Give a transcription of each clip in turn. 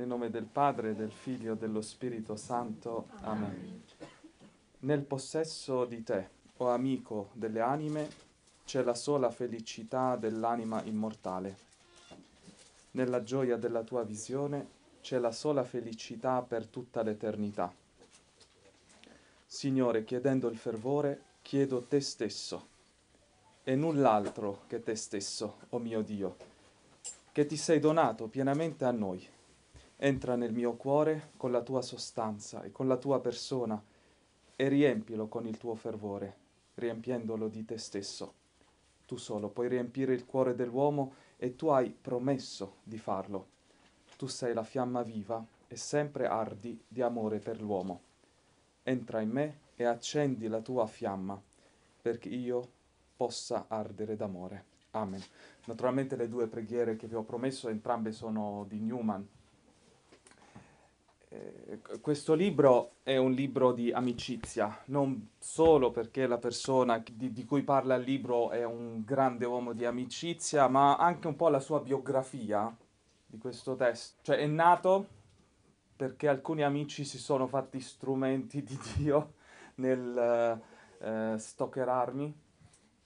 Nel nome del Padre, del Figlio e dello Spirito Santo. Amen. Amen. Nel possesso di te, o amico delle anime, c'è la sola felicità dell'anima immortale. Nella gioia della tua visione c'è la sola felicità per tutta l'eternità. Signore, chiedendo il fervore, chiedo te stesso e null'altro che te stesso, o oh mio Dio, che ti sei donato pienamente a noi Entra nel mio cuore con la tua sostanza e con la tua persona e riempilo con il tuo fervore, riempiendolo di te stesso. Tu solo puoi riempire il cuore dell'uomo e tu hai promesso di farlo. Tu sei la fiamma viva e sempre ardi di amore per l'uomo. Entra in me e accendi la tua fiamma, perché io possa ardere d'amore. Amen. Naturalmente le due preghiere che vi ho promesso entrambe sono di Newman, eh, questo libro è un libro di amicizia, non solo perché la persona di, di, cui parla il libro è un grande uomo di amicizia, ma anche un po' la sua biografia di questo testo. Cioè è nato perché alcuni amici si sono fatti strumenti di Dio nel eh, stokerarmi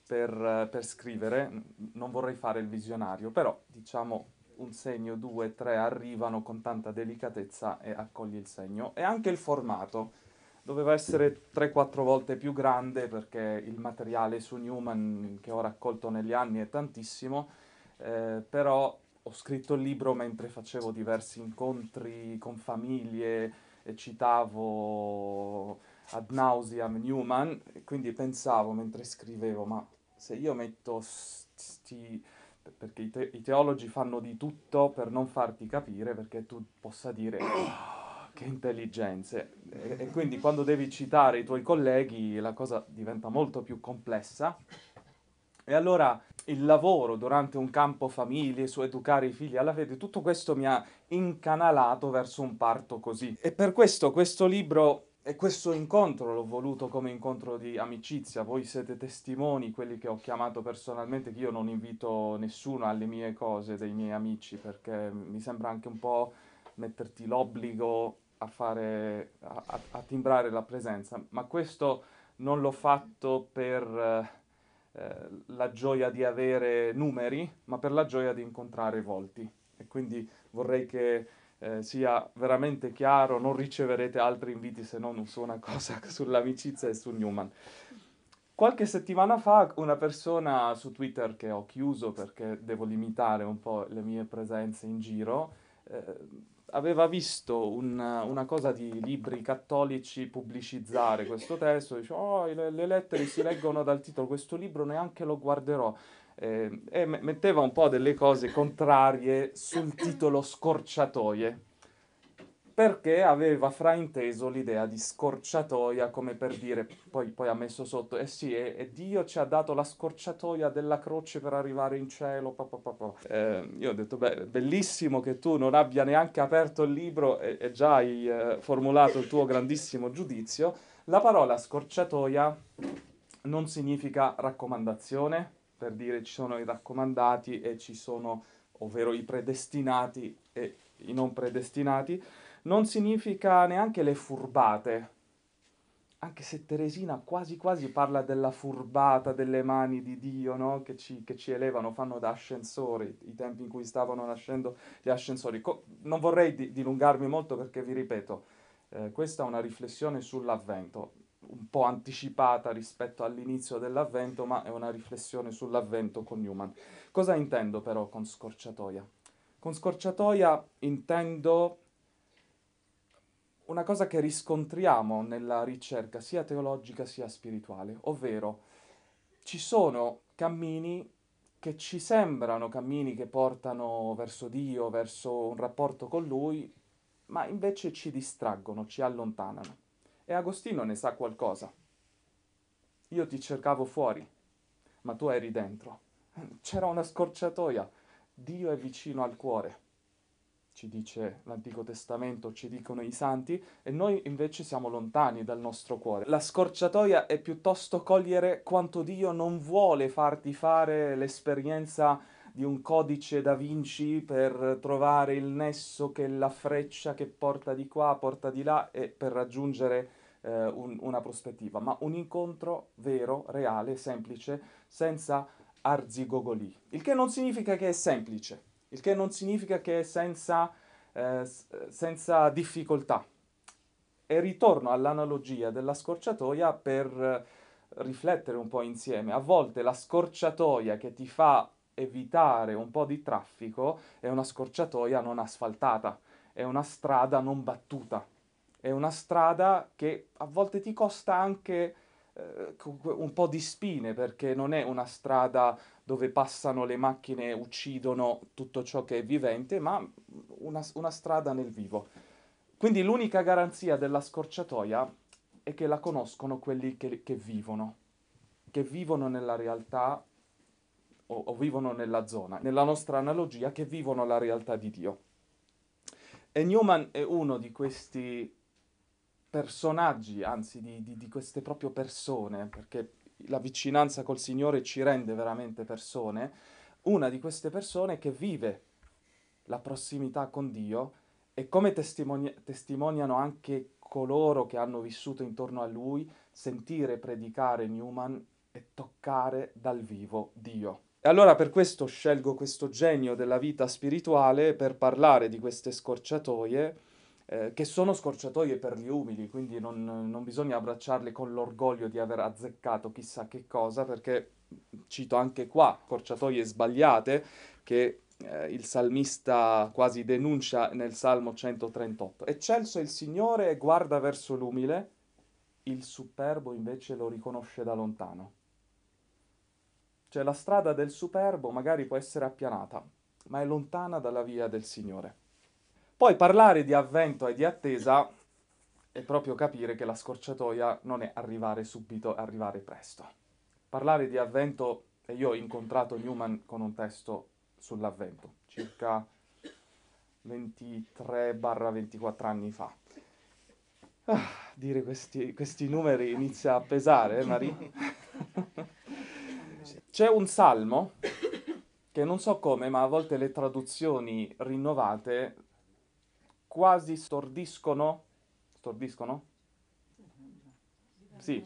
per, per scrivere. Non vorrei fare il visionario, però diciamo un segno, due, tre arrivano con tanta delicatezza e accogli il segno. E anche il formato doveva essere 3-4 volte più grande perché il materiale su Newman che ho raccolto negli anni è tantissimo, eh, però ho scritto il libro mentre facevo diversi incontri con famiglie e citavo ad nauseam Newman, quindi pensavo mentre scrivevo, ma se io metto sti perché i, te- i, teologi fanno di tutto per non farti capire perché tu possa dire oh, che intelligenze. E, e quindi quando devi citare i tuoi colleghi la cosa diventa molto più complessa. E allora il lavoro durante un campo famiglie, su educare i figli alla fede, tutto questo mi ha incanalato verso un parto così. E per questo questo libro e questo incontro l'ho voluto come incontro di amicizia, voi siete testimoni, quelli che ho chiamato personalmente, che io non invito nessuno alle mie cose, dei miei amici, perché mi sembra anche un po' metterti l'obbligo a, fare, a, a timbrare la presenza, ma questo non l'ho fatto per eh, la gioia di avere numeri, ma per la gioia di incontrare volti. E quindi vorrei che eh, sia veramente chiaro, non riceverete altri inviti se non su una cosa sull'amicizia e su Newman. Qualche settimana fa una persona su Twitter che ho chiuso perché devo limitare un po' le mie presenze in giro, eh, aveva visto un, una cosa di libri cattolici pubblicizzare questo testo, dice, oh, le, le lettere si leggono dal titolo, questo libro neanche lo guarderò eh, e metteva un po' delle cose contrarie sul titolo Scorciatoie, perché aveva frainteso l'idea di scorciatoia come per dire, poi, poi ha messo sotto, eh sì, e, e, Dio ci ha dato la scorciatoia della croce per arrivare in cielo. Pa, pa, pa, eh, io ho detto, beh, bellissimo che tu non abbia neanche aperto il libro e, e già hai eh, formulato il tuo grandissimo giudizio. La parola scorciatoia non significa raccomandazione, per dire ci sono i raccomandati e ci sono, ovvero i predestinati e i non predestinati, non significa neanche le furbate, anche se Teresina quasi quasi parla della furbata delle mani di Dio, no? che, ci, che, ci, elevano, fanno da ascensori, i tempi in cui stavano nascendo gli ascensori. Co- non vorrei di- dilungarmi molto perché vi ripeto, eh, questa è una riflessione sull'avvento un po' anticipata rispetto all'inizio dell'avvento, ma è una riflessione sull'avvento con Newman. Cosa intendo però con scorciatoia? Con scorciatoia intendo una cosa che riscontriamo nella ricerca sia teologica sia spirituale, ovvero ci sono cammini che ci sembrano cammini che portano verso Dio, verso un rapporto con Lui, ma invece ci distraggono, ci allontanano e Agostino ne sa qualcosa. Io ti cercavo fuori, ma tu eri dentro. C'era una scorciatoia. Dio è vicino al cuore. Ci dice l'Antico Testamento, ci dicono i santi, e noi invece siamo lontani dal nostro cuore. La scorciatoia è piuttosto cogliere quanto Dio non vuole farti fare l'esperienza di un codice da Vinci per trovare il nesso che è la freccia che porta di qua, porta di là e per raggiungere eh, un, una prospettiva, ma un incontro vero, reale, semplice, senza arzigogoli. Il che non significa che è semplice, il che non significa che è senza, eh, senza difficoltà. E ritorno all'analogia della scorciatoia per riflettere un po' insieme. A volte la scorciatoia che ti fa evitare un po' di traffico è una scorciatoia non asfaltata, è una strada non battuta, è una strada che a volte ti costa anche eh, un po' di spine perché non è una strada dove passano le macchine e uccidono tutto ciò che è vivente, ma una, una strada nel vivo. Quindi l'unica garanzia della scorciatoia è che la conoscono quelli che, che vivono, che vivono nella realtà o, o vivono nella zona, nella nostra analogia, che vivono la realtà di Dio. E Newman è uno di questi personaggi, anzi di, di, di, queste proprio persone, perché la vicinanza col Signore ci rende veramente persone, una di queste persone che vive la prossimità con Dio e come testimonia- testimoniano anche coloro che hanno vissuto intorno a lui, sentire predicare Newman e toccare dal vivo Dio. E allora per questo scelgo questo genio della vita spirituale per parlare di queste scorciatoie, eh, che sono scorciatoie per gli umili, quindi non, non bisogna abbracciarle con l'orgoglio di aver azzeccato chissà che cosa, perché cito anche qua scorciatoie sbagliate che eh, il salmista quasi denuncia nel Salmo 138. Eccelso è il Signore e guarda verso l'umile, il superbo invece lo riconosce da lontano. Cioè la strada del superbo magari può essere appianata, ma è lontana dalla via del Signore. Poi parlare di avvento e di attesa è proprio capire che la scorciatoia non è arrivare subito, è arrivare presto. Parlare di avvento, e io ho incontrato Newman con un testo sull'avvento, circa 23-24 anni fa. Ah, dire questi, questi numeri inizia a pesare, eh, Maria? C'è un salmo che non so come, ma a volte le traduzioni rinnovate quasi stordiscono, stordiscono? Sì,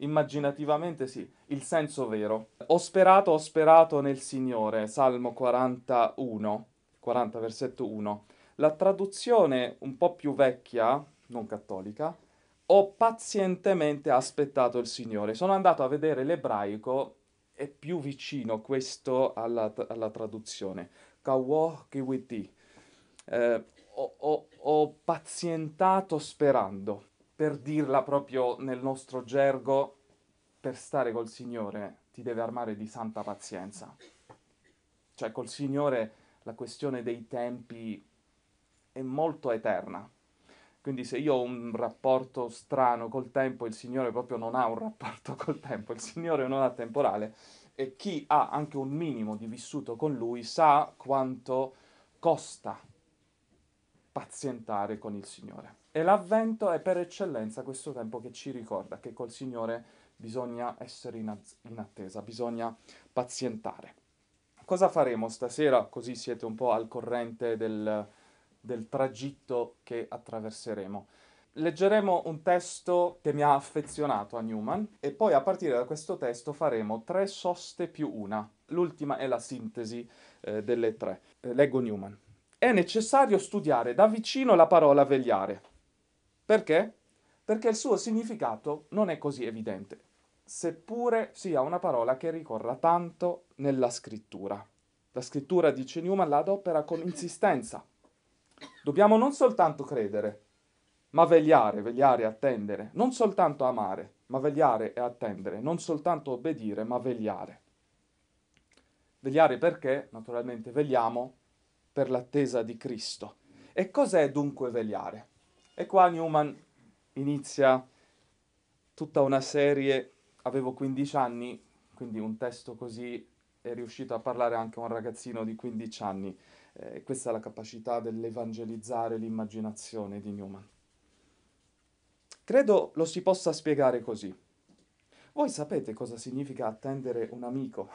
immaginativamente sì, il senso vero. Ho sperato, ho sperato nel Signore, Salmo 41, 40 versetto 1. La traduzione un po' più vecchia, non cattolica, ho pazientemente aspettato il Signore. Sono andato a vedere l'ebraico è più vicino questo alla, alla traduzione. Kawo kiwiti. Eh, ho, ho, ho pazientato sperando, per dirla proprio nel nostro gergo, per stare col Signore ti deve armare di santa pazienza. Cioè col Signore la questione dei tempi è molto eterna. Quindi se io ho un rapporto strano col tempo, il Signore proprio non ha un rapporto col tempo, il Signore non ha temporale e chi ha anche un minimo di vissuto con Lui sa quanto costa pazientare con il Signore. E l'avvento è per eccellenza questo tempo che ci ricorda che col Signore bisogna essere in, az- in attesa, bisogna pazientare. Cosa faremo stasera, così siete un po' al corrente del, del tragitto che attraverseremo. Leggeremo un testo che mi ha affezionato a Newman e poi a partire da questo testo faremo tre soste più una. L'ultima è la sintesi eh, delle tre. Eh, leggo Newman. È necessario studiare da vicino la parola vegliare. Perché? Perché il suo significato non è così evidente, seppure sia una parola che ricorra tanto nella scrittura. La scrittura, dice Newman, la adopera con insistenza Dobbiamo non soltanto credere, ma vegliare, vegliare e attendere, non soltanto amare, ma vegliare e attendere, non soltanto obbedire, ma vegliare. Vegliare perché, naturalmente, vegliamo per l'attesa di Cristo. E cos'è dunque vegliare? E qua Newman inizia tutta una serie, avevo 15 anni, quindi un testo così è riuscito a parlare anche un ragazzino di 15 anni. Eh, questa è la capacità dell'evangelizzare l'immaginazione di Newman. Credo lo si possa spiegare così. Voi sapete cosa significa attendere un amico?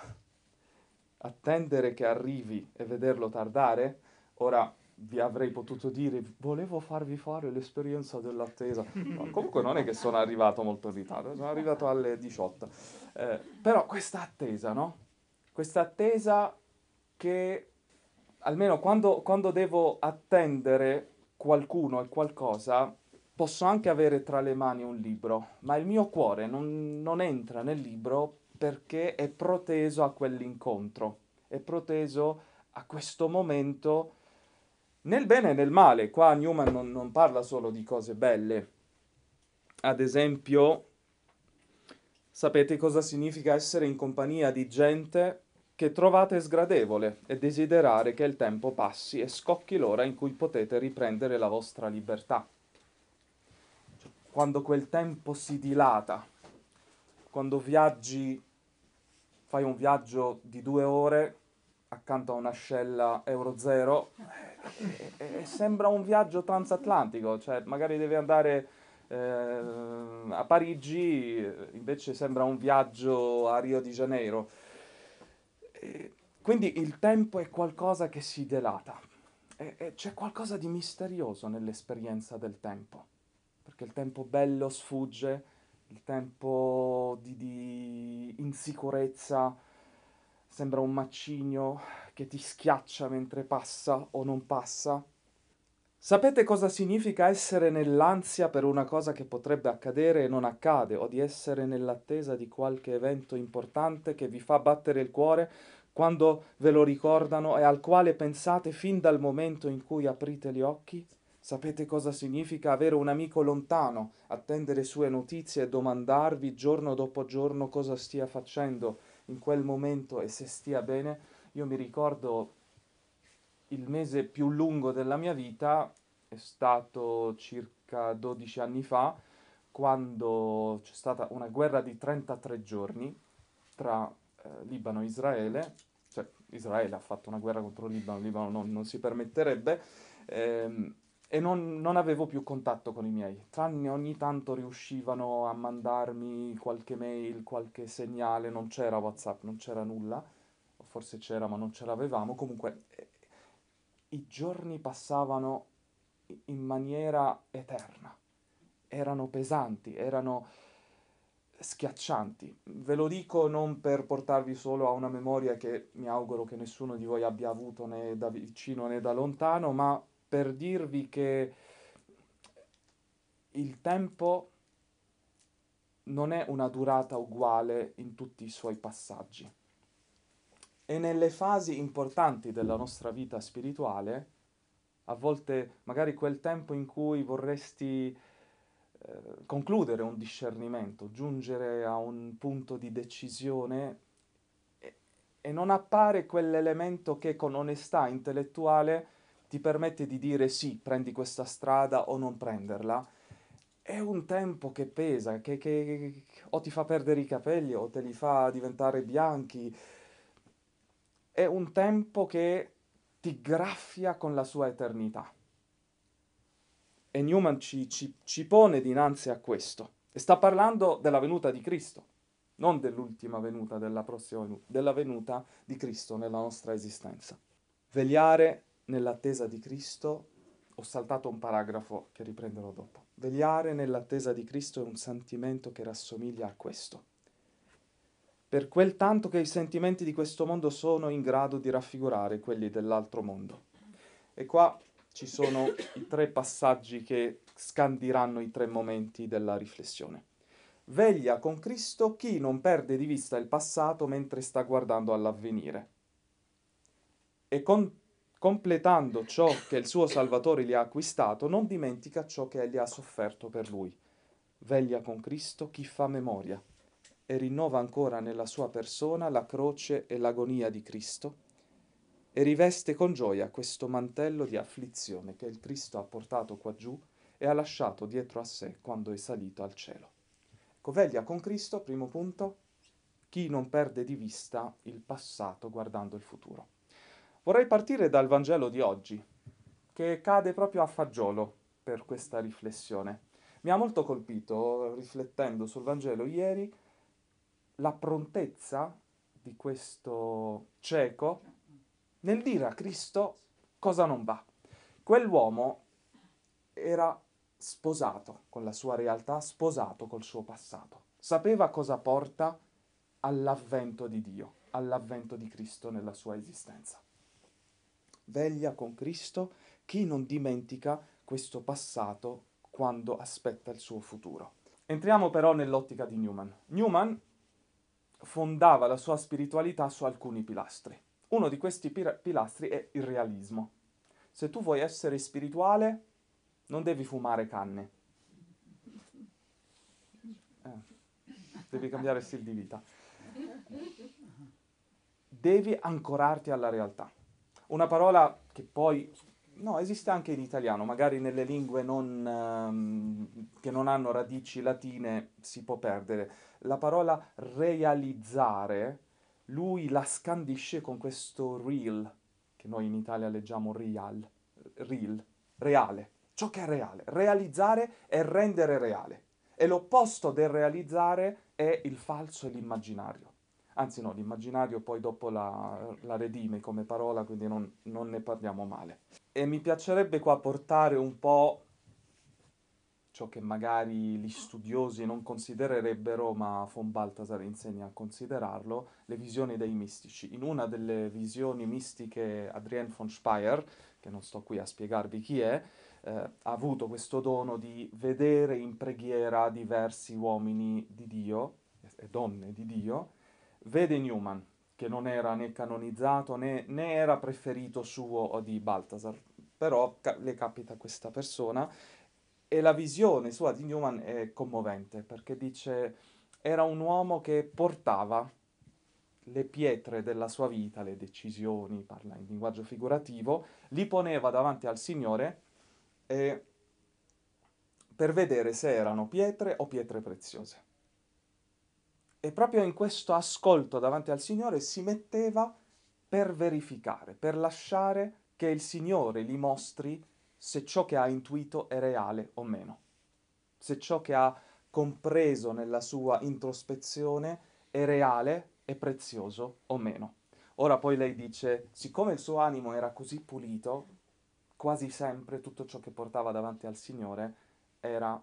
Attendere che arrivi e vederlo tardare? Ora vi avrei potuto dire, volevo farvi fare l'esperienza dell'attesa. Ma comunque non è che sono arrivato molto in ritardo, sono arrivato alle 18. Eh, però questa attesa, no? Questa attesa che almeno quando, quando devo attendere qualcuno e qualcosa, posso anche avere tra le mani un libro, ma il mio cuore non, non entra nel libro perché è proteso a quell'incontro, è proteso a questo momento nel bene e nel male. Qua Newman non, non parla solo di cose belle. Ad esempio, sapete cosa significa essere in compagnia di gente che trovate sgradevole e desiderare che il tempo passi e scocchi l'ora in cui potete riprendere la vostra libertà. Quando quel tempo si dilata, quando viaggi, fai un viaggio di due ore accanto a un'ascella Euro Zero, e, eh, e eh, sembra un viaggio transatlantico, cioè magari devi andare eh, a Parigi, invece sembra un viaggio a Rio de Janeiro quindi il tempo è qualcosa che si delata, e, e c'è qualcosa di misterioso nell'esperienza del tempo, perché il tempo bello sfugge, il tempo di, di insicurezza sembra un macigno che ti schiaccia mentre passa o non passa. Sapete cosa significa essere nell'ansia per una cosa che potrebbe accadere e non accade, o di essere nell'attesa di qualche evento importante che vi fa battere il cuore quando ve lo ricordano e al quale pensate fin dal momento in cui aprite gli occhi? Sapete cosa significa avere un amico lontano, attendere sue notizie e domandarvi giorno dopo giorno cosa stia facendo in quel momento e se stia bene? Io mi ricordo il mese più lungo della mia vita è stato circa 12 anni fa, quando c'è stata una guerra di 33 giorni tra eh, Libano e Israele, cioè Israele ha fatto una guerra contro Libano, Libano non, non si permetterebbe, ehm, e non, non, avevo più contatto con i miei, tranne ogni tanto riuscivano a mandarmi qualche mail, qualche segnale, non c'era Whatsapp, non c'era nulla, forse c'era ma non ce l'avevamo, comunque i giorni passavano in maniera eterna, erano pesanti, erano schiaccianti. Ve lo dico non per portarvi solo a una memoria che mi auguro che nessuno di voi abbia avuto né da vicino né da lontano, ma per dirvi che il tempo non è una durata uguale in tutti i suoi passaggi. E nelle fasi importanti della nostra vita spirituale, a volte magari quel tempo in cui vorresti eh, concludere un discernimento, giungere a un punto di decisione e, e non appare quell'elemento che con onestà intellettuale ti permette di dire sì, prendi questa strada o non prenderla, è un tempo che pesa, che, che, che o ti fa perdere i capelli o te li fa diventare bianchi, è un tempo che ti graffia con la sua eternità. E Newman ci, ci, ci pone dinanzi a questo. E sta parlando della venuta di Cristo, non dell'ultima venuta, della prossima venuta, della venuta di Cristo nella nostra esistenza. Vegliare nell'attesa di Cristo, ho saltato un paragrafo che riprenderò dopo. Vegliare nell'attesa di Cristo è un sentimento che rassomiglia a questo per quel tanto che i sentimenti di questo mondo sono in grado di raffigurare quelli dell'altro mondo. E qua ci sono i tre passaggi che scandiranno i tre momenti della riflessione. Veglia con Cristo chi non perde di vista il passato mentre sta guardando all'avvenire. E con, completando ciò che il suo Salvatore gli ha acquistato, non dimentica ciò che egli ha sofferto per lui. Veglia con Cristo chi fa memoria e rinnova ancora nella sua persona la croce e l'agonia di Cristo e riveste con gioia questo mantello di afflizione che il Cristo ha portato qua giù e ha lasciato dietro a sé quando è salito al cielo. Coveglia ecco, con Cristo, primo punto, chi non perde di vista il passato guardando il futuro. Vorrei partire dal Vangelo di oggi, che cade proprio a fagiolo per questa riflessione. Mi ha molto colpito, riflettendo sul Vangelo ieri, la prontezza di questo cieco nel dire a Cristo cosa non va. Quell'uomo era sposato con la sua realtà, sposato col suo passato. Sapeva cosa porta all'avvento di Dio, all'avvento di Cristo nella sua esistenza. Veglia con Cristo chi non dimentica questo passato quando aspetta il suo futuro. Entriamo però nell'ottica di Newman. Newman fondava la sua spiritualità su alcuni pilastri. Uno di questi pilastri è il realismo. Se tu vuoi essere spirituale, non devi fumare canne. Eh, devi cambiare stile di vita. Devi ancorarti alla realtà. Una parola che poi no, esiste anche in italiano, magari nelle lingue non, ehm, che non hanno radici latine si può perdere la parola realizzare, lui la scandisce con questo real, che noi in Italia leggiamo real, real, reale. Ciò che è reale. Realizzare è rendere reale. E l'opposto del realizzare è il falso e l'immaginario. Anzi no, l'immaginario poi dopo la, la redime come parola, quindi non, non ne parliamo male. E mi piacerebbe qua portare un po' ciò che magari gli ah. studiosi non considererebbero, ma von Balthasar insegna a considerarlo, le visioni dei mistici. In una delle visioni mistiche Adrien von Speyer, che non sto qui a spiegarvi chi è, eh, ha avuto questo dono di vedere in preghiera diversi uomini di Dio e donne di Dio, vede Newman, che non era né canonizzato né, né era preferito suo o di Balthasar, però ca- le capita questa persona e la visione sua di Newman è commovente perché dice era un uomo che portava le pietre della sua vita, le decisioni, parla in linguaggio figurativo, li poneva davanti al Signore e, per vedere se erano pietre o pietre preziose. E proprio in questo ascolto davanti al Signore si metteva per verificare, per lasciare che il Signore gli mostri se ciò che ha intuito è reale o meno, se ciò che ha compreso nella sua introspezione è reale e prezioso o meno. Ora poi lei dice, siccome il suo animo era così pulito, quasi sempre tutto ciò che portava davanti al Signore era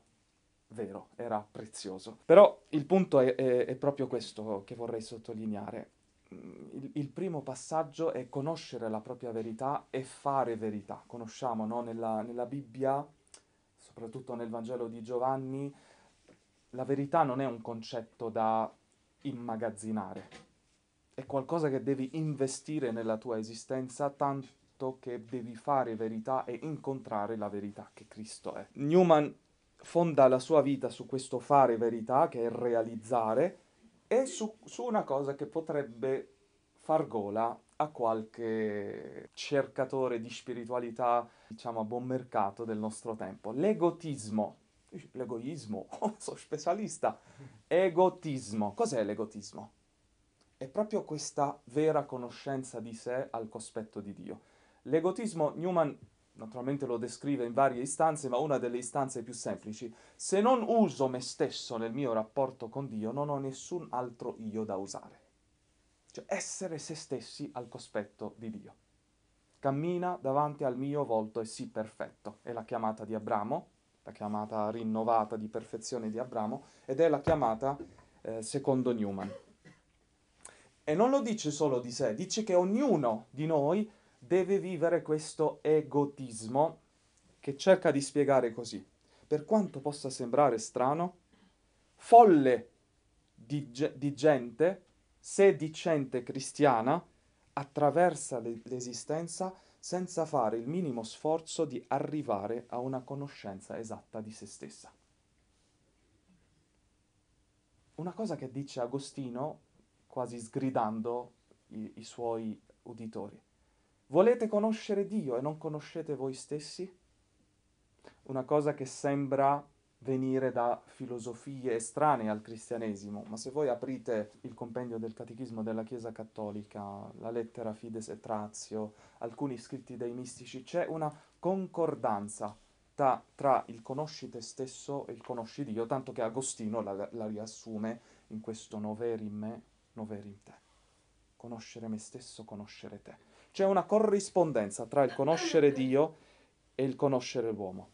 vero, era prezioso. Però il punto è, è, è proprio questo che vorrei sottolineare. Mm, il, il, primo passaggio è conoscere la propria verità e fare verità. Conosciamo no? nella, nella, Bibbia, soprattutto nel Vangelo di Giovanni, la verità non è un concetto da immagazzinare, è qualcosa che devi investire nella tua esistenza tanto che devi fare verità e incontrare la verità che Cristo è. Newman fonda la sua vita su questo fare verità, che è realizzare, e su, su una cosa che potrebbe far gola a qualche cercatore di spiritualità, diciamo a buon mercato del nostro tempo. L'egotismo. L'egoismo, oh, sono specialista. Egotismo. Cos'è l'egotismo? È proprio questa vera conoscenza di sé al cospetto di Dio. L'egotismo, Newman naturalmente lo descrive in varie istanze, ma una delle istanze più semplici, se non uso me stesso nel mio rapporto con Dio, non ho nessun altro io da usare. Cioè essere se stessi al cospetto di Dio. Cammina davanti al mio volto e sii perfetto. È la chiamata di Abramo, la chiamata rinnovata di perfezione di Abramo, ed è la chiamata eh, secondo Newman. E non lo dice solo di sé, dice che ognuno di noi deve vivere questo egotismo che cerca di spiegare così. Per quanto possa sembrare strano, folle di, di gente sedicente cristiana attraversa l'esistenza senza fare il minimo sforzo di arrivare a una conoscenza esatta di se stessa. Una cosa che dice Agostino quasi sgridando i, i suoi uditori. Volete conoscere Dio e non conoscete voi stessi? Una cosa che sembra venire da filosofie estranee al cristianesimo, ma se voi aprite il compendio del Catechismo della Chiesa Cattolica, la lettera Fides et Ratio, alcuni scritti dei mistici, c'è una concordanza ta- tra il conosci te stesso e il conosci Dio, tanto che Agostino la, la riassume in questo noverim me, noveri in te. Conoscere me stesso, conoscere te. C'è una corrispondenza tra il conoscere Dio e il conoscere l'uomo.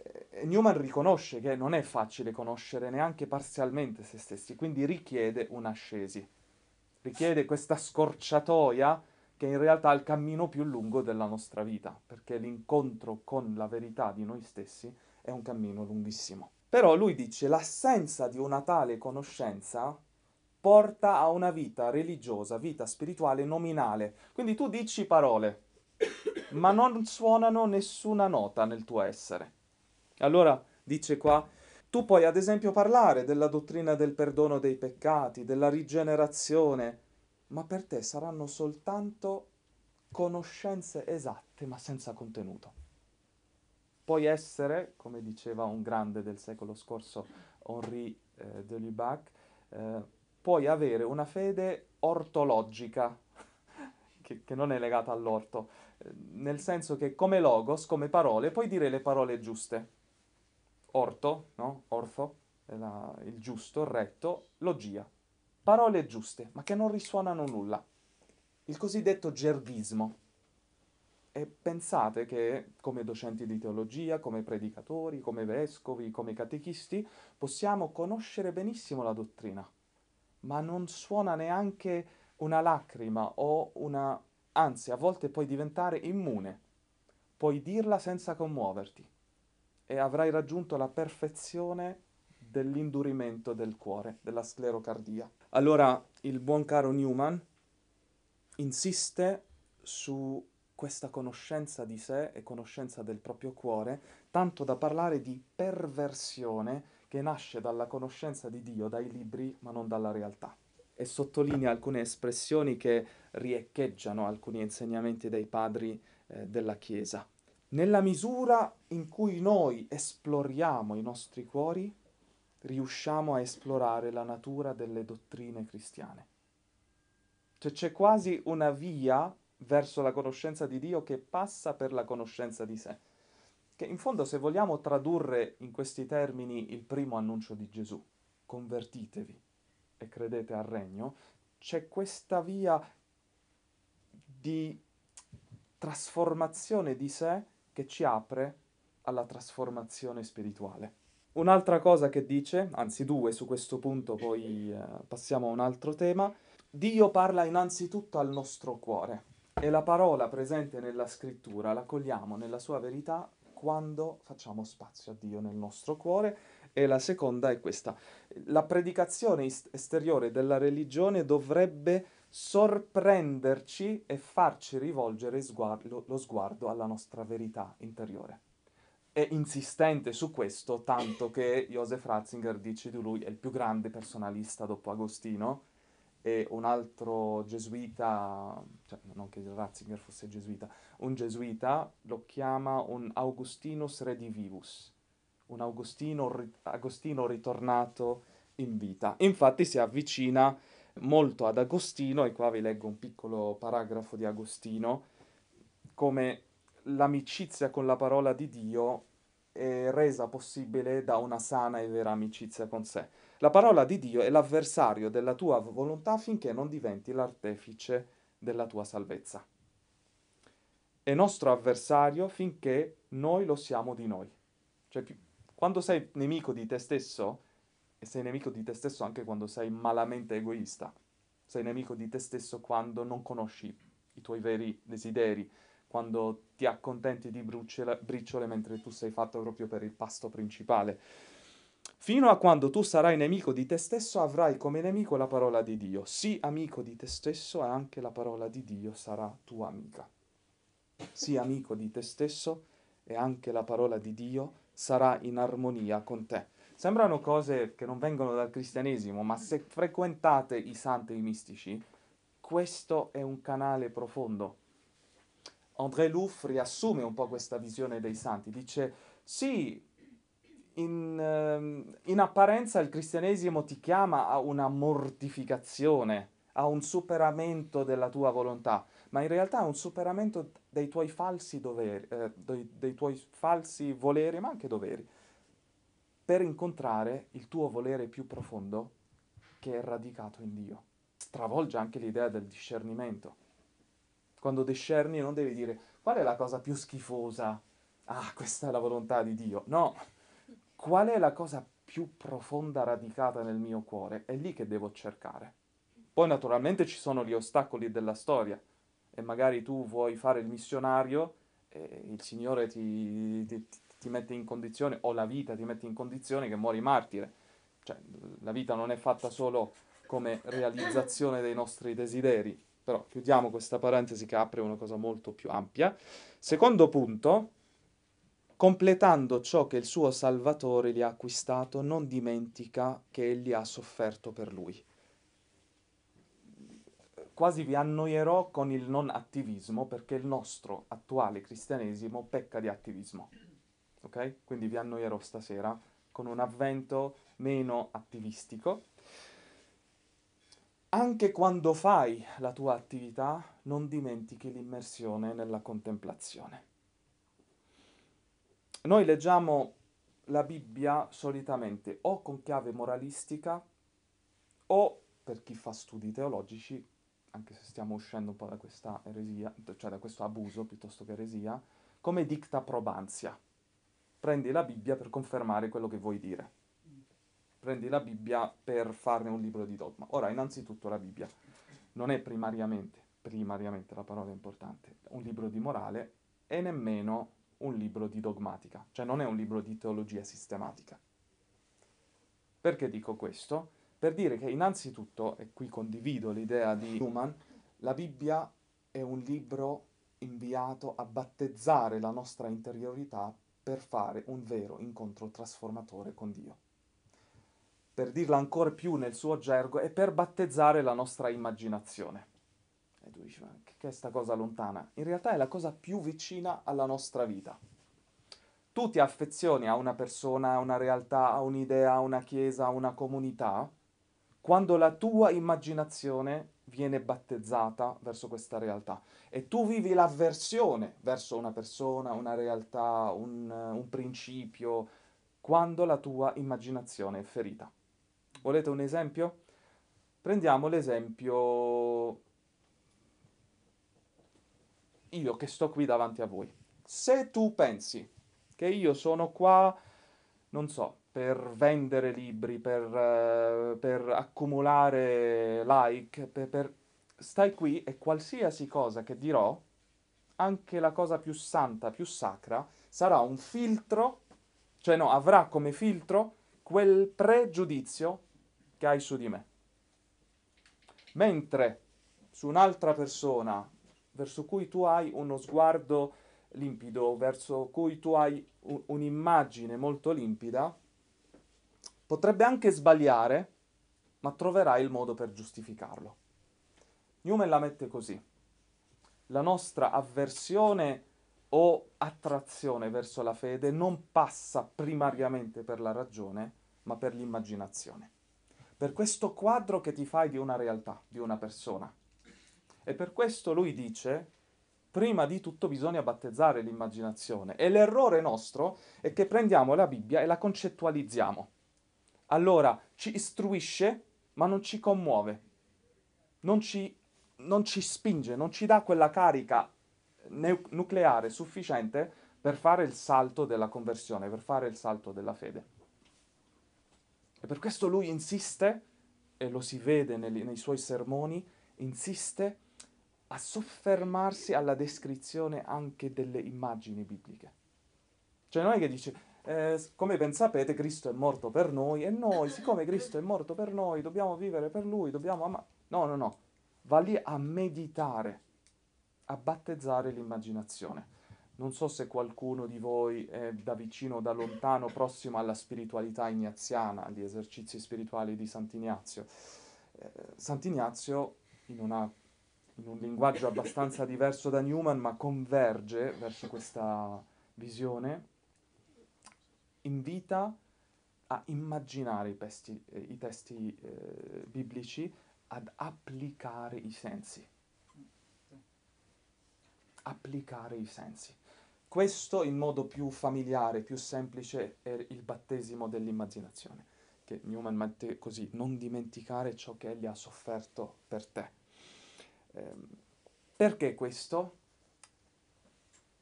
Eh, Newman riconosce che non è facile conoscere neanche parzialmente se stessi, quindi richiede un'ascesi, richiede questa scorciatoia che in realtà è il cammino più lungo della nostra vita, perché l'incontro con la verità di noi stessi è un cammino lunghissimo. Però lui dice l'assenza di una tale conoscenza porta a una vita religiosa, vita spirituale nominale. Quindi tu dici parole, ma non suonano nessuna nota nel tuo essere. Allora dice qua, tu puoi ad esempio parlare della dottrina del perdono dei peccati, della rigenerazione, ma per te saranno soltanto conoscenze esatte ma senza contenuto. Puoi essere, come diceva un grande del secolo scorso, Henri eh, de Lubac, eh, puoi avere una fede ortologica, che, che non è legata all'orto, eh, nel senso che come logos, come parole, puoi dire le parole giuste. Orto, no? Orfo, la, il giusto, il retto, logia. Parole giuste, ma che non risuonano nulla. Il cosiddetto gerghismo. E pensate che come docenti di teologia, come predicatori, come vescovi, come catechisti, possiamo conoscere benissimo la dottrina ma non suona neanche una lacrima o una... anzi, a volte puoi diventare immune, puoi dirla senza commuoverti e avrai raggiunto la perfezione dell'indurimento del cuore, della sclerocardia. Allora il buon caro Newman insiste su questa conoscenza di sé e conoscenza del proprio cuore, tanto da parlare di perversione che nasce dalla conoscenza di Dio, dai libri, ma non dalla realtà. E sottolinea alcune espressioni che riecheggiano alcuni insegnamenti dei padri eh, della Chiesa. Nella misura in cui noi esploriamo i nostri cuori, riusciamo a esplorare la natura delle dottrine cristiane. Cioè c'è quasi una via verso la conoscenza di Dio che passa per la conoscenza di sé che in fondo se vogliamo tradurre in questi termini il primo annuncio di Gesù, convertitevi e credete al regno, c'è questa via di trasformazione di sé che ci apre alla trasformazione spirituale. Un'altra cosa che dice, anzi due su questo punto, poi eh, passiamo a un altro tema, Dio parla innanzitutto al nostro cuore e la parola presente nella scrittura la cogliamo nella sua verità quando facciamo spazio a Dio nel nostro cuore e la seconda è questa. La predicazione esteriore della religione dovrebbe sorprenderci e farci rivolgere sguardo, lo sguardo alla nostra verità interiore. È insistente su questo, tanto che Joseph Ratzinger dice di lui è il più grande personalista dopo Agostino, e un altro gesuita, cioè non che Ratzinger fosse gesuita, un gesuita lo chiama un Augustinus redivivus, un Augustino, Agostino ritornato in vita. Infatti si avvicina molto ad Agostino, e qua vi leggo un piccolo paragrafo di Agostino, come l'amicizia con la parola di Dio è resa possibile da una sana e vera amicizia con sé. La parola di Dio è l'avversario della tua volontà finché non diventi l'artefice della tua salvezza. È nostro avversario finché noi lo siamo di noi. Cioè, quando sei nemico di te stesso, e sei nemico di te stesso anche quando sei malamente egoista, sei nemico di te stesso quando non conosci i tuoi veri desideri, quando ti accontenti di briciole mentre tu sei fatto proprio per il pasto principale Fino a quando tu sarai nemico di te stesso avrai come nemico la parola di Dio. Sii amico di te stesso e anche la parola di Dio sarà tua amica. Sii amico di te stesso e anche la parola di Dio sarà in armonia con te. Sembrano cose che non vengono dal cristianesimo, ma se frequentate i santi e i mistici, questo è un canale profondo. André Louf riassume un po' questa visione dei santi, dice sì, in, ehm, in apparenza il cristianesimo ti chiama a una mortificazione, a un superamento della tua volontà, ma in realtà è un superamento dei tuoi falsi doveri, eh, dei, dei tuoi falsi voleri, ma anche doveri, per incontrare il tuo volere più profondo che è radicato in Dio. Stravolge anche l'idea del discernimento. Quando discerni non devi dire qual è la cosa più schifosa, ah questa è la volontà di Dio, no, qual è la cosa più profonda radicata nel mio cuore? È lì che devo cercare. Poi naturalmente ci sono gli ostacoli della storia e magari tu vuoi fare il missionario e il Signore ti, ti, ti mette in condizione, o la vita ti mette in condizione che muori martire. Cioè, la vita non è fatta solo come realizzazione dei nostri desideri. Però chiudiamo questa parentesi che apre una cosa molto più ampia. Secondo punto, completando ciò che il suo Salvatore gli ha acquistato, non dimentica che egli ha sofferto per lui. Quasi vi annoierò con il non attivismo perché il nostro attuale cristianesimo pecca di attivismo. Ok? Quindi vi annoierò stasera con un avvento meno attivistico. Anche quando fai la tua attività, non dimentichi l'immersione nella contemplazione. Noi leggiamo la Bibbia solitamente o con chiave moralistica o, per chi fa studi teologici, anche se stiamo uscendo un po' da questa eresia, cioè da questo abuso piuttosto che eresia, come dicta probanzia. Prendi la Bibbia per confermare quello che vuoi dire. Prendi la Bibbia per farne un libro di dogma. Ora, innanzitutto la Bibbia non è primariamente, primariamente la parola importante, un libro di morale e nemmeno un libro di dogmatica, cioè non è un libro di teologia sistematica. Perché dico questo? Per dire che innanzitutto, e qui condivido l'idea di Newman, la Bibbia è un libro inviato a battezzare la nostra interiorità per fare un vero incontro trasformatore con Dio. Per dirla ancora più nel suo gergo, è per battezzare la nostra immaginazione. E eh, tu dici, ma che è questa cosa lontana? In realtà è la cosa più vicina alla nostra vita. Tu ti affezioni a una persona, a una realtà, a un'idea, a una chiesa, a una comunità, quando la tua immaginazione viene battezzata verso questa realtà e tu vivi l'avversione verso una persona, una realtà, un, un principio, quando la tua immaginazione è ferita. Volete un esempio? Prendiamo l'esempio io che sto qui davanti a voi. Se tu pensi che io sono qua, non so, per vendere libri, per, eh, per accumulare like, per, per... stai qui e qualsiasi cosa che dirò, anche la cosa più santa, più sacra, sarà un filtro, cioè no, avrà come filtro quel pregiudizio che hai su di me. Mentre su un'altra persona verso cui tu hai uno sguardo limpido, verso cui tu hai un, un'immagine molto limpida, potrebbe anche sbagliare, ma troverai il modo per giustificarlo. Newman la mette così. La nostra avversione o attrazione verso la fede non passa primariamente per la ragione, ma per l'immaginazione. Per questo quadro che ti fai di una realtà, di una persona, e per questo lui dice, prima di tutto bisogna battezzare l'immaginazione. E l'errore nostro è che prendiamo la Bibbia e la concettualizziamo. Allora ci istruisce, ma non ci commuove, non ci, non ci spinge, non ci dà quella carica nucleare sufficiente per fare il salto della conversione, per fare il salto della fede. E per questo lui insiste, e lo si vede nei, nei suoi sermoni, insiste ma soffermarsi alla descrizione anche delle immagini bibliche. Cioè non è che dice, eh, come ben sapete, Cristo è morto per noi e noi, siccome Cristo è morto per noi, dobbiamo vivere per Lui, dobbiamo amare. No, no, no, va lì a meditare, a battezzare l'immaginazione. Non so se qualcuno di voi è da vicino o da lontano prossimo alla spiritualità ignaziana, agli esercizi spirituali di Sant'Ignazio. Eh, Sant'Ignazio, in una in un linguaggio abbastanza diverso da Newman, ma converge verso questa visione, invita a immaginare i, pesti, eh, i testi eh, biblici, ad applicare i sensi. Applicare i sensi. Questo in modo più familiare, più semplice, è il battesimo dell'immaginazione, che Newman mette così, non dimenticare ciò che egli ha sofferto per te Ehm, perché questo?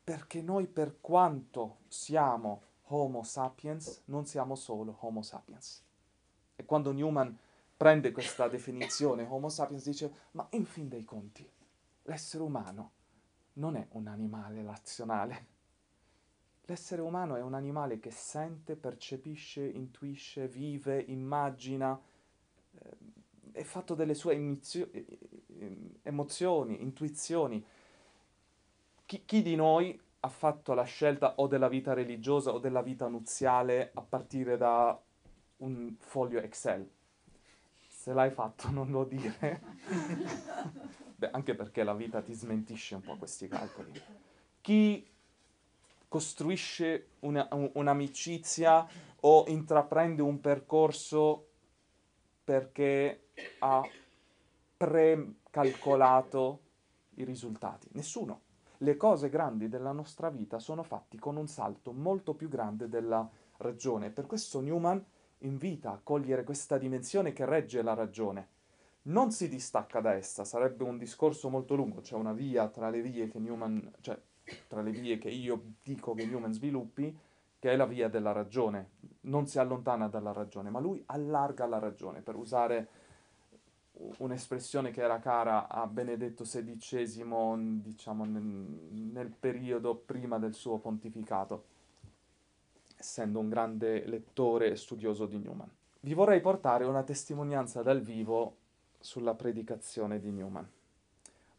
Perché noi per quanto siamo Homo sapiens, non siamo solo Homo sapiens. E quando Newman prende questa definizione, Homo sapiens dice, ma in fin dei conti, l'essere umano non è un animale razionale. L'essere umano è un animale che sente, percepisce, intuisce, vive, immagina, ehm, è fatto delle sue emizio- emozioni, intuizioni. Chi, chi di noi ha fatto la scelta o della vita religiosa o della vita nuziale a partire da un foglio Excel? Se l'hai fatto non lo dire. Beh, anche perché la vita ti smentisce un po' questi calcoli. Chi costruisce una, un'amicizia o intraprende un percorso perché ha precalcolato i risultati? Nessuno. Le cose grandi della nostra vita sono fatte con un salto molto più grande della ragione. Per questo Newman invita a cogliere questa dimensione che regge la ragione. Non si distacca da essa, sarebbe un discorso molto lungo, c'è una via tra le vie che Newman, cioè tra le vie che io dico che Newman sviluppi, che è la via della ragione. Non si allontana dalla ragione, ma lui allarga la ragione per usare un'espressione che era cara a Benedetto XVI, diciamo, nel, nel periodo prima del suo pontificato, essendo un grande lettore e studioso di Newman. Vi vorrei portare una testimonianza dal vivo sulla predicazione di Newman.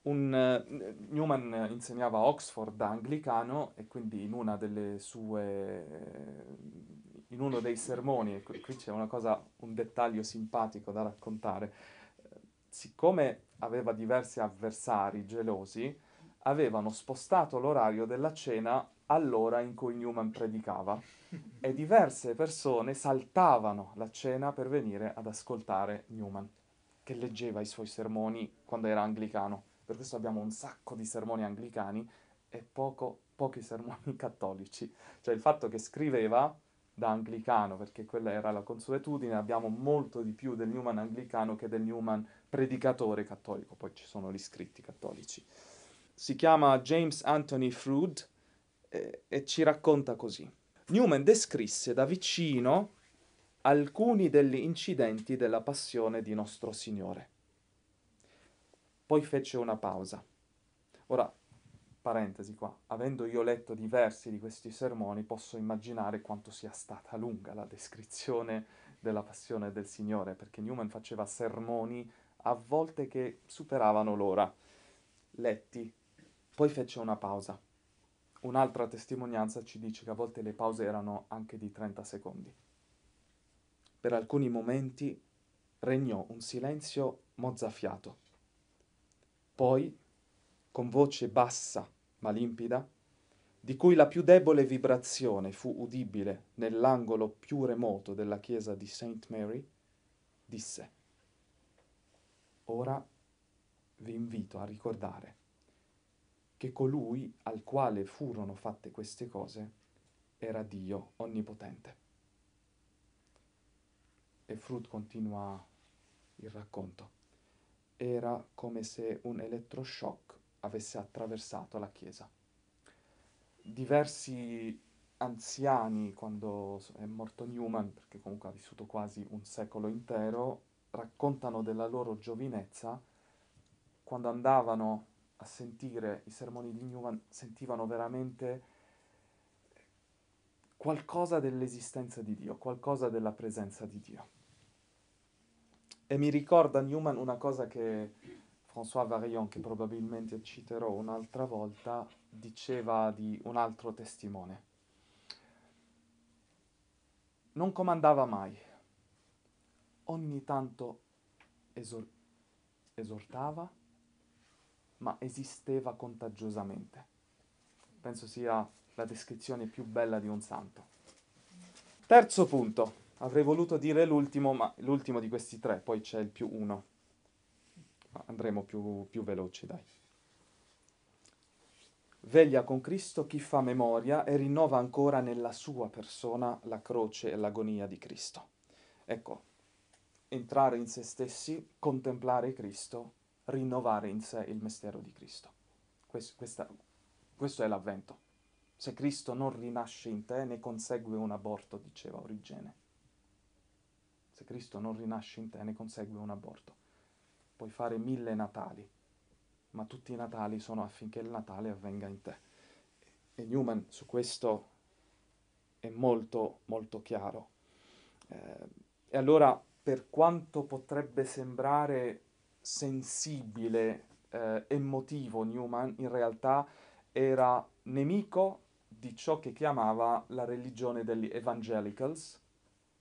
Un, eh, Newman insegnava a Oxford da anglicano e quindi in, sue, in uno dei sermoni, e qui c'è una cosa, un dettaglio simpatico da raccontare, siccome aveva diversi avversari gelosi, avevano spostato l'orario della cena all'ora in cui Newman predicava e diverse persone saltavano la cena per venire ad ascoltare Newman, che leggeva i suoi sermoni quando era anglicano. Per questo abbiamo un sacco di sermoni anglicani e poco, pochi sermoni cattolici. Cioè il fatto che scriveva da anglicano, perché quella era la consuetudine, abbiamo molto di più del Newman anglicano che del Newman predicatore cattolico, poi ci sono gli scritti cattolici. Si chiama James Anthony Froude eh, e ci racconta così. Newman descrisse da vicino alcuni degli incidenti della passione di nostro Signore. Poi fece una pausa. Ora, Parentesi qua, avendo io letto diversi di questi sermoni posso immaginare quanto sia stata lunga la descrizione della passione del Signore, perché Newman faceva sermoni a volte che superavano l'ora, letti, poi fece una pausa. Un'altra testimonianza ci dice che a volte le pause erano anche di 30 secondi. Per alcuni momenti regnò un silenzio mozzafiato. Poi con voce bassa ma limpida, di cui la più debole vibrazione fu udibile nell'angolo più remoto della chiesa di St. Mary, disse, Ora vi invito a ricordare che colui al quale furono fatte queste cose era Dio onnipotente. E Fruit continua il racconto. Era come se un elettroshock avesse attraversato la chiesa. Diversi anziani, quando è morto Newman, perché comunque ha vissuto quasi un secolo intero, raccontano della loro giovinezza quando andavano a sentire i sermoni di Newman, sentivano veramente qualcosa dell'esistenza di Dio, qualcosa della presenza di Dio. E mi ricorda Newman una cosa che François Varillon, che probabilmente citerò un'altra volta, diceva di un altro testimone. Non comandava mai, ogni tanto esor- esortava, ma esisteva contagiosamente. Penso sia la descrizione più bella di un santo. Terzo punto, avrei voluto dire l'ultimo, ma l'ultimo di questi tre, poi c'è il più uno andremo più, più veloci, dai. Veglia con Cristo chi fa memoria e rinnova ancora nella sua persona la croce e l'agonia di Cristo. Ecco, entrare in se stessi, contemplare Cristo, rinnovare in sé il mistero di Cristo. Questo, questa, questo è l'avvento. Se Cristo non rinasce in te, ne consegue un aborto, diceva Origene. Se Cristo non rinasce in te, ne consegue un aborto puoi fare mille Natali, ma tutti i Natali sono affinché il Natale avvenga in te. E Newman su questo è molto, molto chiaro. Eh, e allora, per quanto potrebbe sembrare sensibile, eh, emotivo Newman, in realtà era nemico di ciò che chiamava la religione degli evangelicals,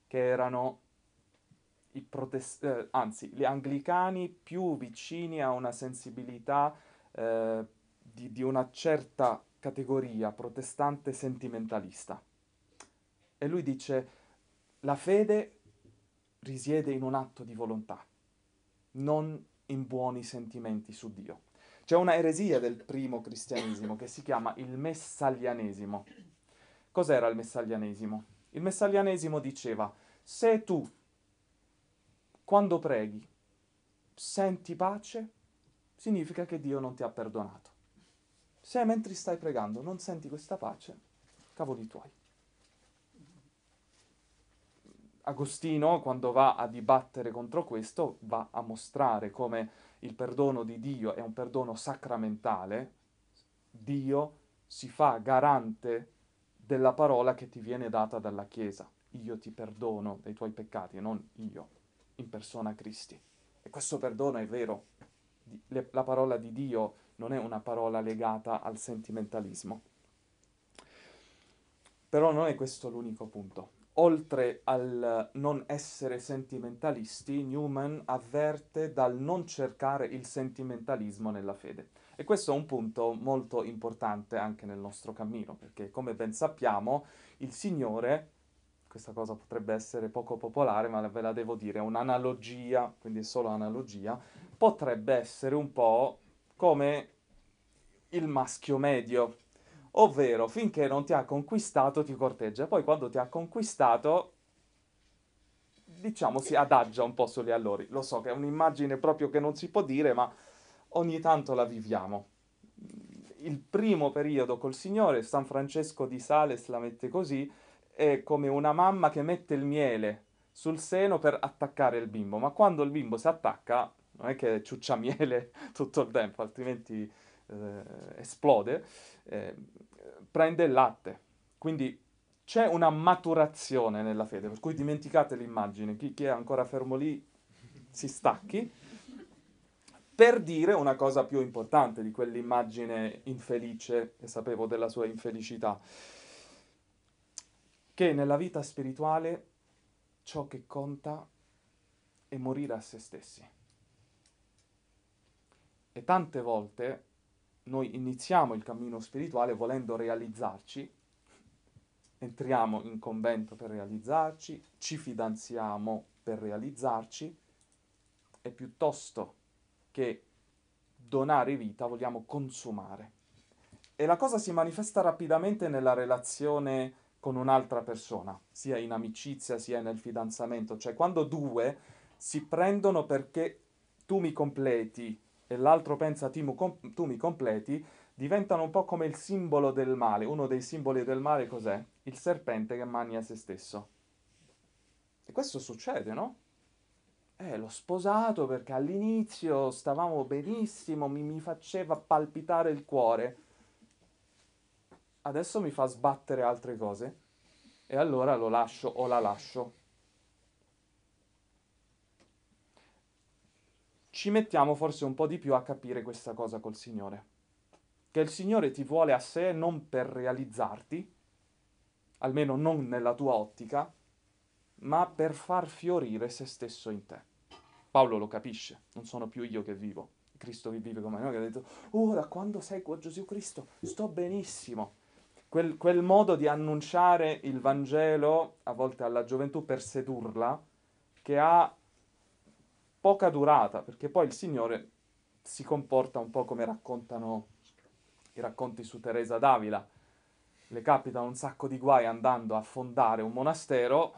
che erano i protest- eh, anzi, gli anglicani più vicini a una sensibilità eh, di, di una certa categoria protestante sentimentalista. E lui dice, la fede risiede in un atto di volontà, non in buoni sentimenti su Dio. C'è una eresia del primo cristianesimo che si chiama il messalianesimo. Cos'era il messalianesimo? Il messalianesimo diceva, se tu quando preghi, senti pace, significa che Dio non ti ha perdonato. Se mentre stai pregando non senti questa pace, cavoli tuoi. Agostino, quando va a dibattere contro questo, va a mostrare come il perdono di Dio è un perdono sacramentale. Dio si fa garante della parola che ti viene data dalla Chiesa. Io ti perdono dei tuoi peccati, non io in persona Cristi. E questo perdono è vero. La parola di Dio non è una parola legata al sentimentalismo. Però non è questo l'unico punto. Oltre al non essere sentimentalisti, Newman avverte dal non cercare il sentimentalismo nella fede. E questo è un punto molto importante anche nel nostro cammino, perché come ben sappiamo, il Signore questa cosa potrebbe essere poco popolare, ma ve la devo dire, è un'analogia, quindi è solo analogia, potrebbe essere un po' come il maschio medio, ovvero finché non ti ha conquistato ti corteggia, poi quando ti ha conquistato diciamo si adagia un po' sugli allori. Lo so che è un'immagine proprio che non si può dire, ma ogni tanto la viviamo. Il primo periodo col Signore, San Francesco di Sales la mette così, è come una mamma che mette il miele sul seno per attaccare il bimbo, ma quando il bimbo si attacca non è che ciuccia miele tutto il tempo, altrimenti eh, esplode, eh, prende il latte. Quindi c'è una maturazione nella fede, per cui dimenticate l'immagine, chi, chi è ancora fermo lì si stacchi, per dire una cosa più importante di quell'immagine infelice, che sapevo della sua infelicità che nella vita spirituale ciò che conta è morire a se stessi. E tante volte noi iniziamo il cammino spirituale volendo realizzarci, entriamo in convento per realizzarci, ci fidanziamo per realizzarci e piuttosto che donare vita vogliamo consumare. E la cosa si manifesta rapidamente nella relazione con un'altra persona, sia in amicizia sia nel fidanzamento, cioè quando due si prendono perché tu mi completi e l'altro pensa tu mi completi, diventano un po' come il simbolo del male. Uno dei simboli del male cos'è? Il serpente che mangia se stesso. E questo succede, no? Eh, l'ho sposato perché all'inizio stavamo benissimo, mi, mi faceva palpitare il cuore adesso mi fa sbattere altre cose e allora lo lascio o la lascio. Ci mettiamo forse un po' di più a capire questa cosa col Signore. Che il Signore ti vuole a sé non per realizzarti, almeno non nella tua ottica, ma per far fiorire se stesso in te. Paolo lo capisce, non sono più io che vivo, Cristo che vive con me, che ha detto, ora oh, quando seguo Gesù Cristo sto benissimo. Quel, quel, modo di annunciare il Vangelo a volte alla gioventù per sedurla, che ha poca durata, perché poi il Signore si comporta un po' come raccontano i racconti su Teresa d'Avila. Le capitano un sacco di guai andando a fondare un monastero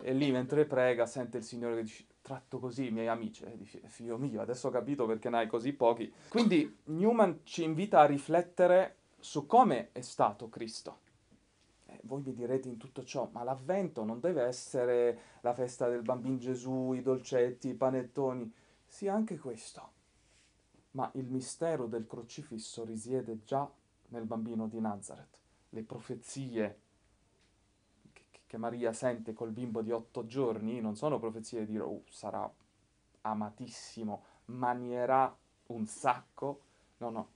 e lì mentre prega sente il Signore che dice tratto così i miei amici. E dice, figlio mio, adesso ho capito perché ne hai così pochi. Quindi Newman ci invita a riflettere su come è stato Cristo. Eh, voi mi direte in tutto ciò, ma l'avvento non deve essere la festa del bambino Gesù, i dolcetti, i panettoni, sì anche questo. Ma il mistero del crocifisso risiede già nel bambino di Nazareth. Le profezie che, che Maria sente col bimbo di otto giorni non sono profezie di dire oh, sarà amatissimo, manierà un sacco. No, no,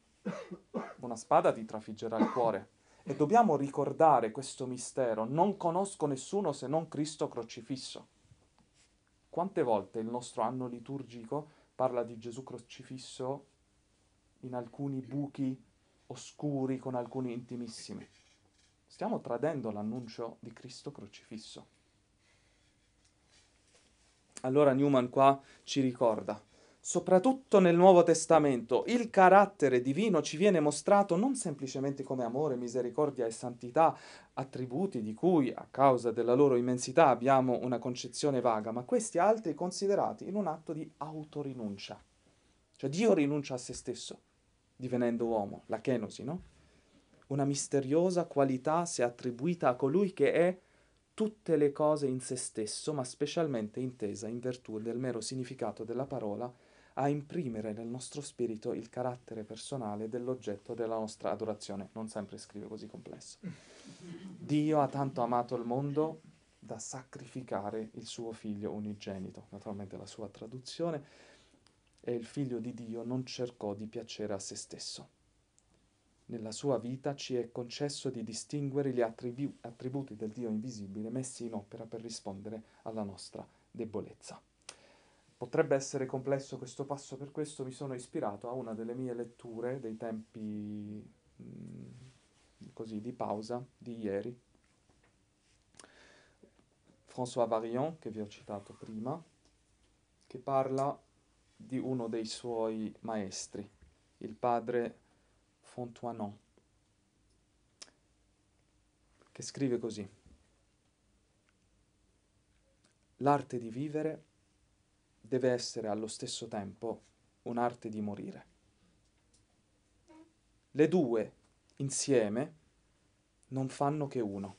una spada ti trafiggerà il cuore. E dobbiamo ricordare questo mistero. Non conosco nessuno se non Cristo crocifisso. Quante volte il nostro anno liturgico parla di Gesù crocifisso in alcuni buchi oscuri, con alcuni intimissimi? Stiamo tradendo l'annuncio di Cristo crocifisso. Allora Newman qua ci ricorda soprattutto nel Nuovo Testamento, il carattere divino ci viene mostrato non semplicemente come amore, misericordia e santità, attributi di cui, a causa della loro immensità, abbiamo una concezione vaga, ma questi altri considerati in un atto di autorinuncia. Cioè Dio rinuncia a se stesso, divenendo uomo, la kenosi, no? Una misteriosa qualità si è attribuita a colui che è tutte le cose in se stesso, ma specialmente intesa in virtù del mero significato della parola a imprimere nel nostro spirito il carattere personale dell'oggetto della nostra adorazione. Non sempre scrive così complesso. Dio ha tanto amato il mondo da sacrificare il suo figlio unigenito. Naturalmente la sua traduzione è il figlio di Dio non cercò di piacere a se stesso. Nella sua vita ci è concesso di distinguere gli attribu- attributi del Dio invisibile messi in opera per rispondere alla nostra debolezza. Potrebbe essere complesso questo passo, per questo mi sono ispirato a una delle mie letture dei tempi mh, mm, così, di pausa di ieri. François Varion, che vi ho citato prima, che parla di uno dei suoi maestri, il padre Fontoinon, che scrive così. L'arte di vivere deve essere allo stesso tempo un'arte di morire. Le due insieme non fanno che uno.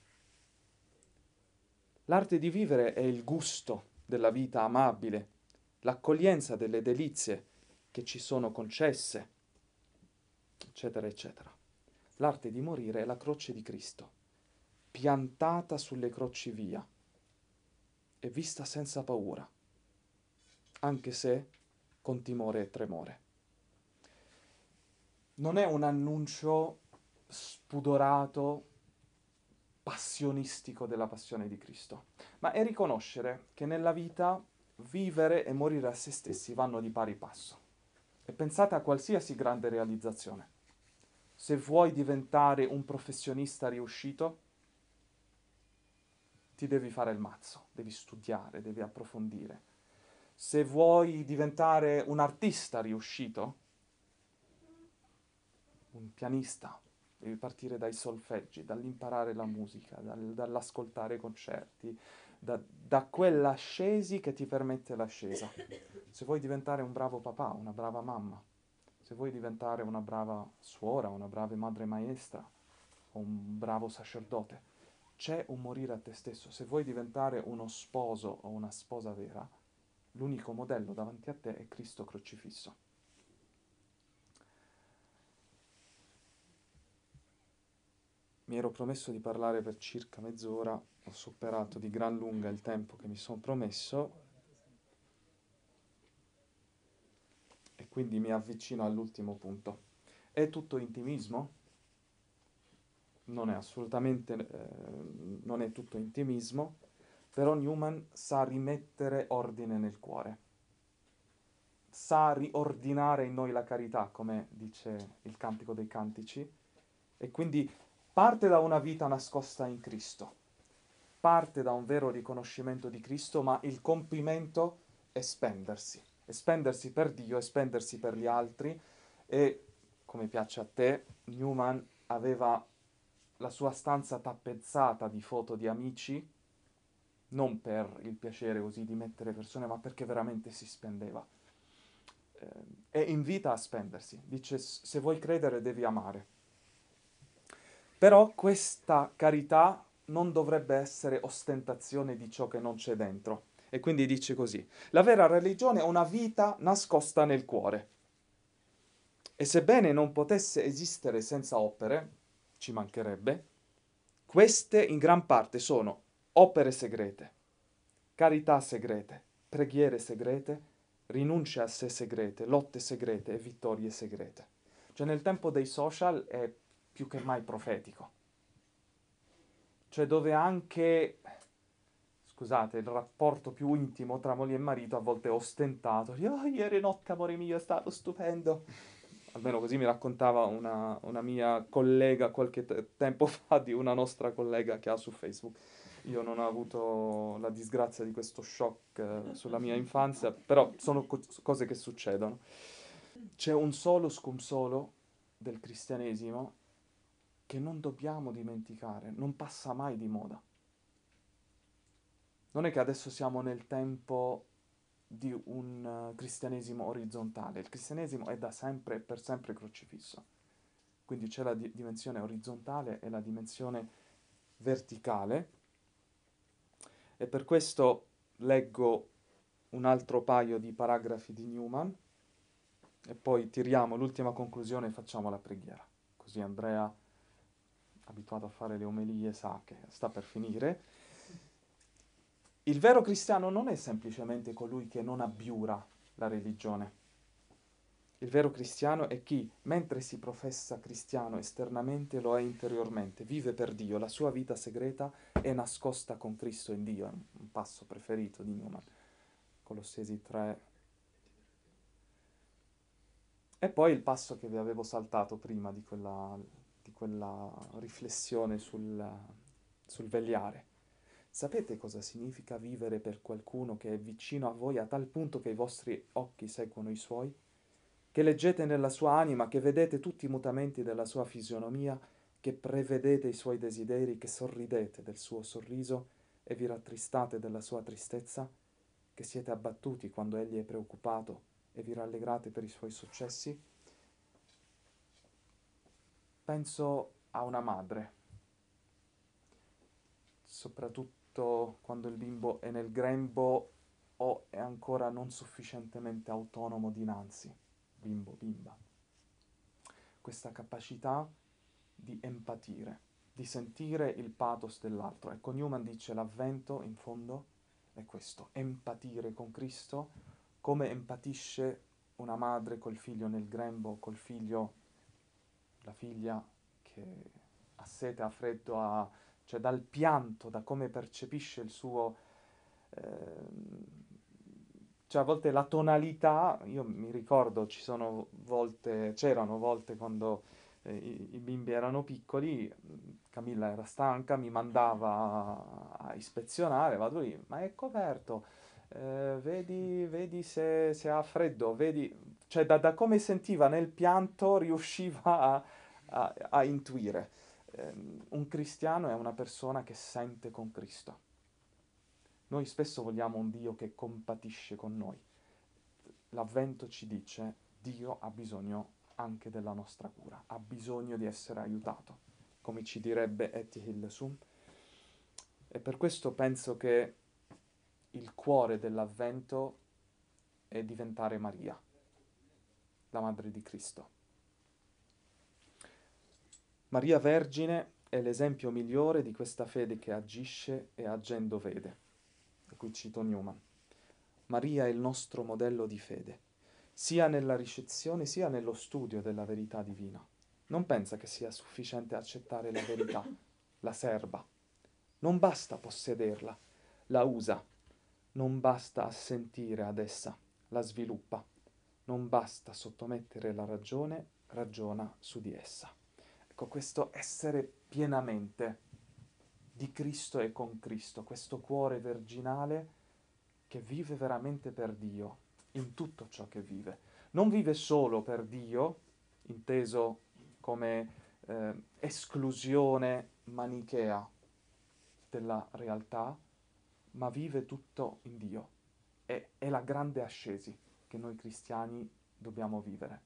L'arte di vivere è il gusto della vita amabile, l'accoglienza delle delizie che ci sono concesse, eccetera, eccetera. L'arte di morire è la croce di Cristo, piantata sulle croci via e vista senza paura anche se con timore e tremore. Non è un annuncio spudorato, passionistico della passione di Cristo, ma è riconoscere che nella vita vivere e morire a se stessi vanno di pari passo. E pensate a qualsiasi grande realizzazione. Se vuoi diventare un professionista riuscito, ti devi fare il mazzo, devi studiare, devi approfondire, se vuoi diventare un artista riuscito, un pianista, devi partire dai solfeggi, dall'imparare la musica, dal, dall'ascoltare concerti, da, da quell'ascesi che ti permette l'ascesa. Se vuoi diventare un bravo papà, una brava mamma, se vuoi diventare una brava suora, una brava madre maestra o un bravo sacerdote, c'è un morire a te stesso. Se vuoi diventare uno sposo o una sposa vera, L'unico modello davanti a te è Cristo crocifisso. Mi ero promesso di parlare per circa mezz'ora, ho superato di gran lunga il tempo che mi sono promesso e quindi mi avvicino all'ultimo punto. È tutto intimismo? Non è assolutamente, eh, non è tutto intimismo però Newman sa rimettere ordine nel cuore, sa riordinare in noi la carità, come dice il Cantico dei Cantici, e quindi parte da una vita nascosta in Cristo, parte da un vero riconoscimento di Cristo, ma il compimento è spendersi, è spendersi per Dio, è spendersi per gli altri e, come piace a te, Newman aveva la sua stanza tappezzata di foto di amici non per il piacere così di mettere persone, ma perché veramente si spendeva. e eh, invita a spendersi, dice se vuoi credere devi amare. Però questa carità non dovrebbe essere ostentazione di ciò che non c'è dentro. E quindi dice così, la vera religione è una vita nascosta nel cuore. E sebbene non potesse esistere senza opere, ci mancherebbe, queste in gran parte sono opere segrete, carità segrete, preghiere segrete, rinunce a sé segrete, lotte segrete e vittorie segrete. Cioè nel tempo dei social è più che mai profetico. Cioè dove anche, scusate, il rapporto più intimo tra moglie e marito a volte è ostentato. Oh, ieri notte, amore mio, è stato stupendo almeno così mi raccontava una, una mia collega qualche t- tempo fa di una nostra collega che ha su Facebook io non ho avuto la disgrazia di questo shock eh, sulla mia infanzia, però sono co- cose che succedono. C'è un solo sconsolo del cristianesimo che non dobbiamo dimenticare, non passa mai di moda. Non è che adesso siamo nel tempo di un eh, cristianesimo orizzontale, il cristianesimo è da sempre e per sempre crocifisso. Quindi c'è la di- dimensione orizzontale e la dimensione verticale e per questo leggo un altro paio di paragrafi di Newman e poi tiriamo l'ultima conclusione e facciamo la preghiera. Così Andrea, abituato a fare le omelie, sa che sta per finire. Il vero cristiano non è semplicemente colui che non abbiura la religione, il vero cristiano è chi, mentre si professa cristiano esternamente, lo è interiormente, vive per Dio, la sua vita segreta è nascosta con Cristo in Dio, è un passo preferito di Newman, Colossesi 3. E poi il passo che vi avevo saltato prima di quella, di quella riflessione sul, sul vegliare. Sapete cosa significa vivere per qualcuno che è vicino a voi a tal punto che i vostri occhi seguono i suoi? che leggete nella sua anima, che vedete tutti i mutamenti della sua fisionomia, che prevedete i suoi desideri, che sorridete del suo sorriso e vi rattristate della sua tristezza, che siete abbattuti quando egli è preoccupato e vi rallegrate per i suoi successi, penso a una madre, soprattutto quando il bimbo è nel grembo o è ancora non sufficientemente autonomo dinanzi bimbo, bimba. Questa capacità di empatire, di sentire il pathos dell'altro. Ecco, Newman dice l'avvento in fondo è questo, empatire con Cristo come empatisce una madre col figlio nel grembo, col figlio, la figlia che ha sete, ha freddo, ha, cioè dal pianto, da come percepisce il suo... Eh, cioè a volte la tonalità, io mi ricordo ci sono volte, c'erano volte quando eh, i, i, bimbi erano piccoli, mm, Camilla era stanca, mi mandava a, ispezionare, vado lì, ma è coperto, eh, vedi, vedi se, se, ha freddo, vedi, cioè da, da, come sentiva nel pianto riusciva a, a, a intuire. Eh, un cristiano è una persona che sente con Cristo noi spesso vogliamo un Dio che compatisce con noi. L'avvento ci dice Dio ha bisogno anche della nostra cura, ha bisogno di essere aiutato, come ci direbbe Etihil Sum. E per questo penso che il cuore dell'avvento è diventare Maria, la madre di Cristo. Maria Vergine è l'esempio migliore di questa fede che agisce e agendo vede cui cito Newman. Maria è il nostro modello di fede, sia nella ricezione sia nello studio della verità divina. Non pensa che sia sufficiente accettare la verità, la serba. Non basta possederla, la usa. Non basta assentire ad essa, la sviluppa. Non basta sottomettere la ragione, ragiona su di essa. Ecco, questo essere pienamente di Cristo e con Cristo, questo cuore virginale che vive veramente per Dio, in tutto ciò che vive. Non vive solo per Dio, inteso come eh, esclusione manichea della realtà, ma vive tutto in Dio. E, è la grande ascesi che noi cristiani dobbiamo vivere.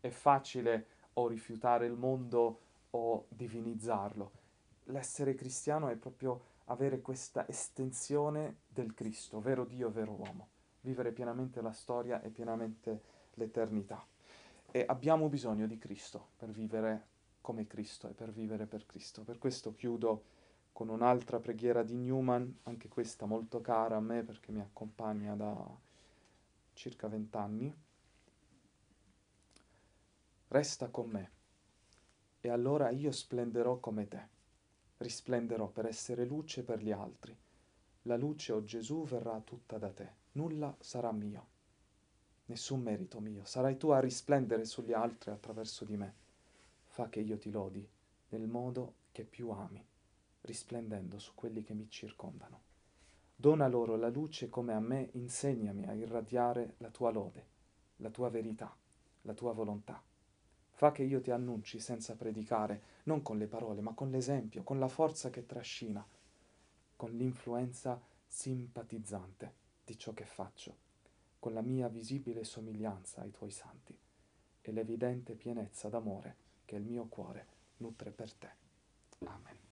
È facile o rifiutare il mondo o divinizzarlo, l'essere cristiano è proprio avere questa estensione del Cristo, vero Dio, vero uomo, vivere pienamente la storia e pienamente l'eternità. E abbiamo bisogno di Cristo per vivere come Cristo e per vivere per Cristo. Per questo chiudo con un'altra preghiera di Newman, anche questa molto cara a me perché mi accompagna da circa vent'anni. Resta con me e allora io splenderò come te risplenderò per essere luce per gli altri. La luce, o oh Gesù, verrà tutta da te. Nulla sarà mio. Nessun merito mio. Sarai tu a risplendere sugli altri attraverso di me. Fa che io ti lodi nel modo che più ami, risplendendo su quelli che mi circondano. Dona loro la luce come a me, insegnami a irradiare la tua lode, la tua verità, la tua volontà. Fa che io ti annunci senza predicare, non con le parole, ma con l'esempio, con la forza che trascina, con l'influenza simpatizzante di ciò che faccio, con la mia visibile somiglianza ai tuoi santi e l'evidente pienezza d'amore che il mio cuore nutre per te. Amen.